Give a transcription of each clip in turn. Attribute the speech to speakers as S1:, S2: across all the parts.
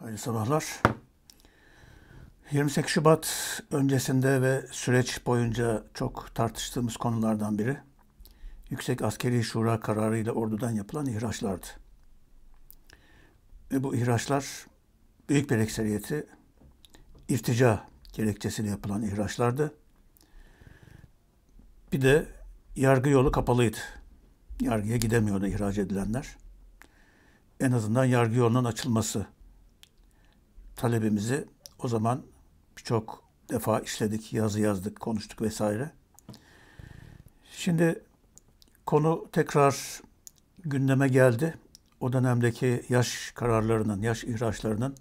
S1: Hayırlı sabahlar. 28 Şubat öncesinde ve süreç boyunca çok tartıştığımız konulardan biri Yüksek Askeri Şura kararıyla ordudan yapılan ihraçlardı. Ve bu ihraçlar büyük bir ekseriyeti irtica gerekçesiyle yapılan ihraçlardı. Bir de yargı yolu kapalıydı. Yargıya gidemiyordu ihraç edilenler. En azından yargı yolunun açılması talebimizi o zaman birçok defa işledik, yazı yazdık, konuştuk vesaire. Şimdi konu tekrar gündeme geldi. O dönemdeki yaş kararlarının, yaş ihraçlarının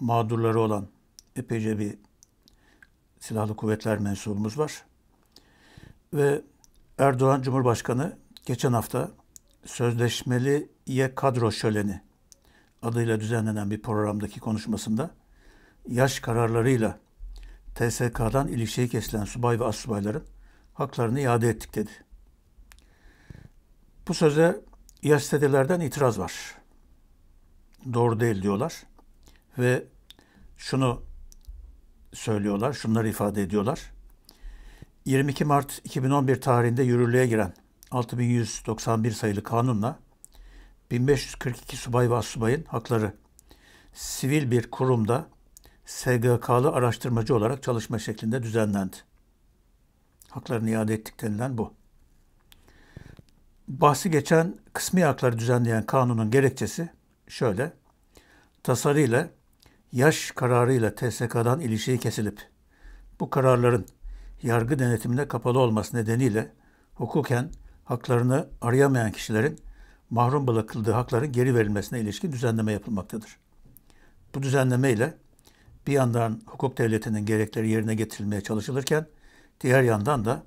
S1: mağdurları olan epeyce bir silahlı kuvvetler mensubumuz var. Ve Erdoğan Cumhurbaşkanı geçen hafta sözleşmeliye kadro şöleni adıyla düzenlenen bir programdaki konuşmasında yaş kararlarıyla TSK'dan ilişkiyi kesilen subay ve assubayların haklarını iade ettik dedi. Bu söze gazetelerden itiraz var. Doğru değil diyorlar. Ve şunu söylüyorlar, şunları ifade ediyorlar. 22 Mart 2011 tarihinde yürürlüğe giren 6191 sayılı kanunla 1542 subay ve subayın hakları. Sivil bir kurumda SGK'lı araştırmacı olarak çalışma şeklinde düzenlendi. Haklarını iade ettik denilen bu. Bahsi geçen kısmi hakları düzenleyen kanunun gerekçesi şöyle. Tasarıyla yaş kararıyla TSK'dan ilişiği kesilip bu kararların yargı denetimine kapalı olması nedeniyle hukuken haklarını arayamayan kişilerin mahrum bırakıldığı hakların geri verilmesine ilişkin düzenleme yapılmaktadır. Bu düzenleme ile bir yandan hukuk devletinin gerekleri yerine getirilmeye çalışılırken diğer yandan da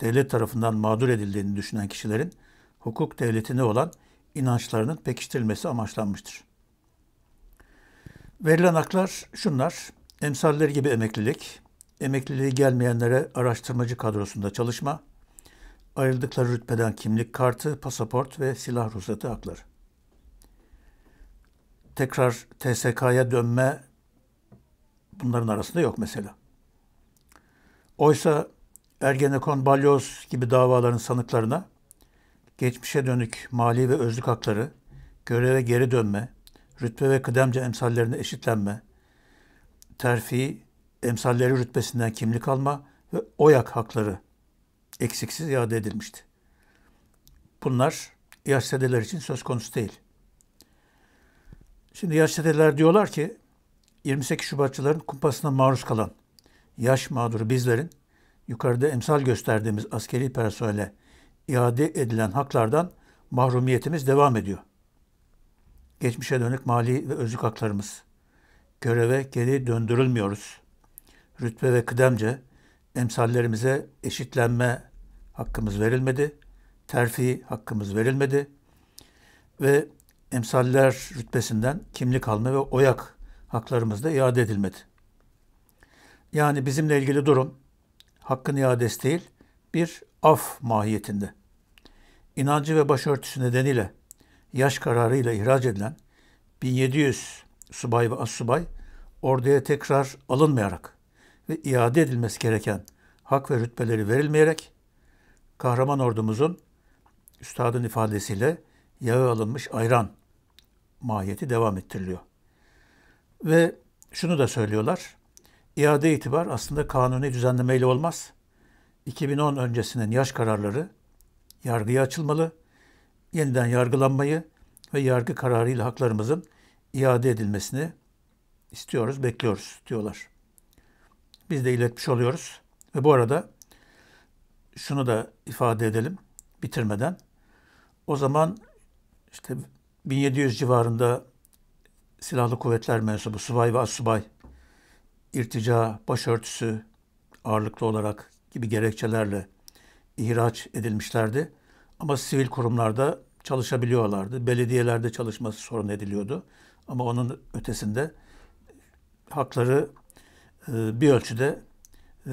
S1: devlet tarafından mağdur edildiğini düşünen kişilerin hukuk devletine olan inançlarının pekiştirilmesi amaçlanmıştır. Verilen haklar şunlar. Emsalleri gibi emeklilik, emekliliği gelmeyenlere araştırmacı kadrosunda çalışma, ayrıldıkları rütbeden kimlik kartı, pasaport ve silah ruhsatı hakları. Tekrar TSK'ya dönme bunların arasında yok mesela. Oysa Ergenekon, Balyoz gibi davaların sanıklarına geçmişe dönük mali ve özlük hakları, göreve geri dönme, rütbe ve kıdemce emsallerine eşitlenme, terfi, emsalleri rütbesinden kimlik alma ve oyak hakları eksiksiz iade edilmişti. Bunlar yaşsedeler için söz konusu değil. Şimdi yaşsedeler diyorlar ki 28 Şubatçıların kumpasına maruz kalan yaş mağduru bizlerin yukarıda emsal gösterdiğimiz askeri personele iade edilen haklardan mahrumiyetimiz devam ediyor. Geçmişe dönük mali ve özlük haklarımız. Göreve geri döndürülmüyoruz. Rütbe ve kıdemce emsallerimize eşitlenme hakkımız verilmedi. Terfi hakkımız verilmedi. Ve emsaller rütbesinden kimlik alma ve oyak haklarımız da iade edilmedi. Yani bizimle ilgili durum hakkın iadesi değil, bir af mahiyetinde. İnancı ve başörtüsü nedeniyle yaş kararıyla ihraç edilen 1700 subay ve as subay orduya tekrar alınmayarak ve iade edilmesi gereken hak ve rütbeleri verilmeyerek kahraman ordumuzun üstadın ifadesiyle yağı alınmış ayran mahiyeti devam ettiriliyor. Ve şunu da söylüyorlar. İade itibar aslında kanuni düzenlemeyle olmaz. 2010 öncesinin yaş kararları yargıya açılmalı, yeniden yargılanmayı ve yargı kararıyla haklarımızın iade edilmesini istiyoruz, bekliyoruz diyorlar biz de iletmiş oluyoruz. Ve bu arada şunu da ifade edelim bitirmeden. O zaman işte 1700 civarında silahlı kuvvetler mensubu subay ve asubay, irtica, başörtüsü ağırlıklı olarak gibi gerekçelerle ihraç edilmişlerdi. Ama sivil kurumlarda çalışabiliyorlardı. Belediyelerde çalışması sorun ediliyordu. Ama onun ötesinde hakları e, bir ölçüde e,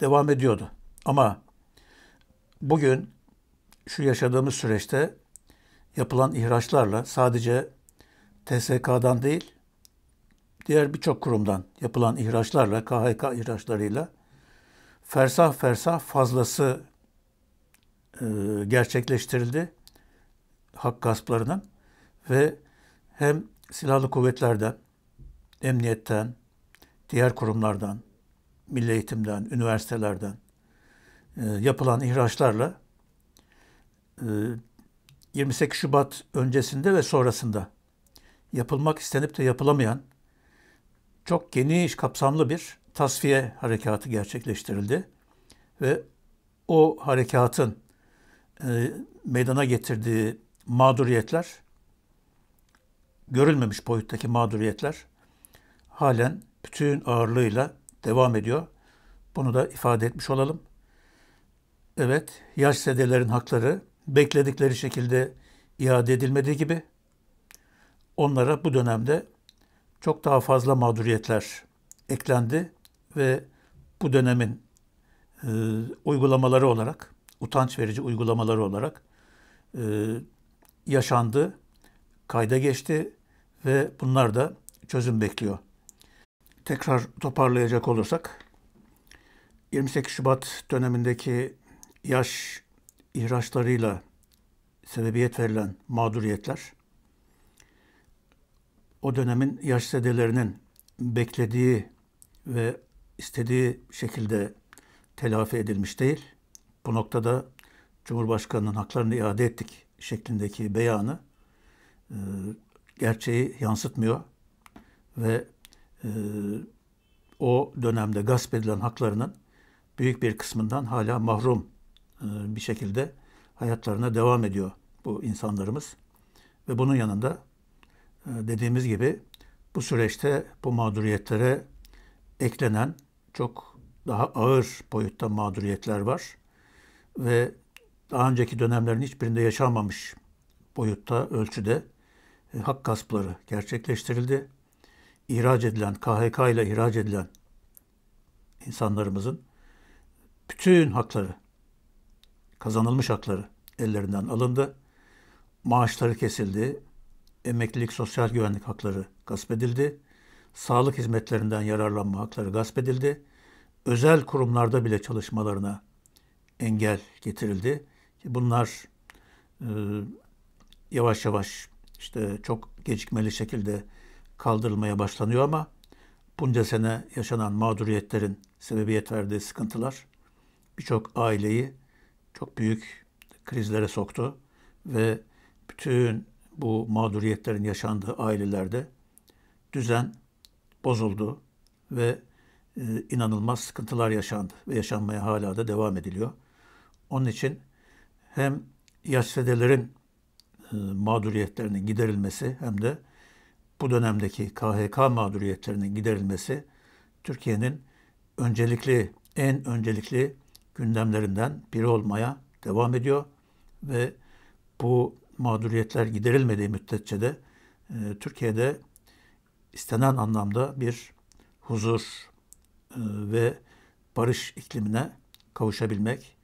S1: devam ediyordu. Ama bugün şu yaşadığımız süreçte yapılan ihraçlarla sadece TSK'dan değil, diğer birçok kurumdan yapılan ihraçlarla, KHK ihraçlarıyla fersah fersah fazlası e, gerçekleştirildi hak gasplarının ve hem silahlı kuvvetlerden, emniyetten, diğer kurumlardan, milli eğitimden, üniversitelerden e, yapılan ihraçlarla e, 28 Şubat öncesinde ve sonrasında yapılmak istenip de yapılamayan çok geniş kapsamlı bir tasfiye harekatı gerçekleştirildi. Ve o harekatın e, meydana getirdiği mağduriyetler, görülmemiş boyuttaki mağduriyetler halen bütün ağırlığıyla devam ediyor. Bunu da ifade etmiş olalım. Evet, yaş sedelerin hakları bekledikleri şekilde iade edilmediği gibi onlara bu dönemde çok daha fazla mağduriyetler eklendi ve bu dönemin e, uygulamaları olarak, utanç verici uygulamaları olarak e, yaşandı, kayda geçti ve bunlar da çözüm bekliyor tekrar toparlayacak olursak 28 Şubat dönemindeki yaş ihraçlarıyla sebebiyet verilen mağduriyetler o dönemin yaş sedelerinin beklediği ve istediği şekilde telafi edilmiş değil. Bu noktada Cumhurbaşkanı'nın haklarını iade ettik şeklindeki beyanı e, gerçeği yansıtmıyor ve e, o dönemde gasp edilen haklarının büyük bir kısmından hala mahrum e, bir şekilde hayatlarına devam ediyor bu insanlarımız. Ve bunun yanında e, dediğimiz gibi bu süreçte bu mağduriyetlere eklenen çok daha ağır boyutta mağduriyetler var. Ve daha önceki dönemlerin hiçbirinde yaşanmamış boyutta, ölçüde e, hak gaspları gerçekleştirildi ihraç edilen, KHK ile ihraç edilen insanlarımızın bütün hakları, kazanılmış hakları ellerinden alındı. Maaşları kesildi. Emeklilik, sosyal güvenlik hakları gasp edildi. Sağlık hizmetlerinden yararlanma hakları gasp edildi. Özel kurumlarda bile çalışmalarına engel getirildi. Bunlar e, yavaş yavaş işte çok gecikmeli şekilde kaldırılmaya başlanıyor ama bunca sene yaşanan mağduriyetlerin sebebiyet verdiği sıkıntılar birçok aileyi çok büyük krizlere soktu ve bütün bu mağduriyetlerin yaşandığı ailelerde düzen bozuldu ve e, inanılmaz sıkıntılar yaşandı ve yaşanmaya hala da devam ediliyor. Onun için hem yaşsedelerin e, mağduriyetlerinin giderilmesi hem de bu dönemdeki KHK mağduriyetlerinin giderilmesi Türkiye'nin öncelikli, en öncelikli gündemlerinden biri olmaya devam ediyor ve bu mağduriyetler giderilmediği müddetçe de e, Türkiye'de istenen anlamda bir huzur e, ve barış iklimine kavuşabilmek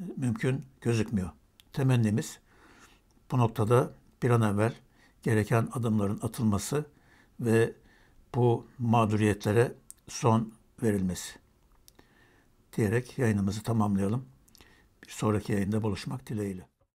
S1: e, mümkün gözükmüyor. Temennimiz bu noktada bir an evvel gereken adımların atılması ve bu mağduriyetlere son verilmesi diyerek yayınımızı tamamlayalım. Bir sonraki yayında buluşmak dileğiyle.